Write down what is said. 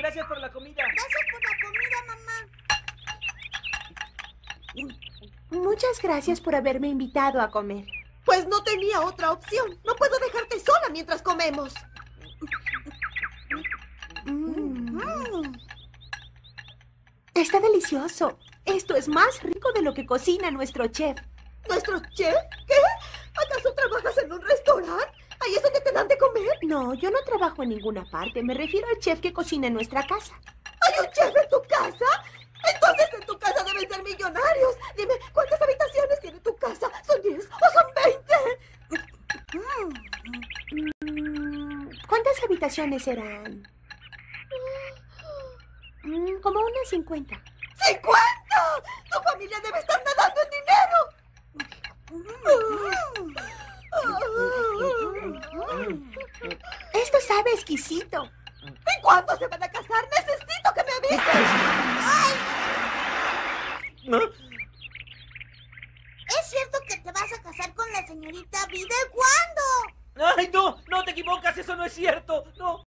Gracias por la comida. Gracias por la comida, mamá. Muchas gracias por haberme invitado a comer. Pues no tenía otra opción. No puedo dejarte sola mientras comemos. Mm. Está delicioso. Esto es más rico de lo que cocina nuestro chef. ¿Nuestro chef? No, yo no trabajo en ninguna parte. Me refiero al chef que cocina en nuestra casa. ¿Hay un chef en tu casa? Entonces en tu casa deben ser millonarios. Dime, ¿cuántas habitaciones tiene tu casa? ¿Son 10 o son 20? ¿Cuántas habitaciones serán? Mm, como unas 50. ¡50! ¡Tu familia debe estar nada Esto sabe exquisito. ¿En cuándo se van a casar? Necesito que me avises! ¿Es cierto que te vas a casar con la señorita Vida? ¿Cuándo? ¡Ay, no! ¡No te equivocas! ¡Eso no es cierto! ¡No!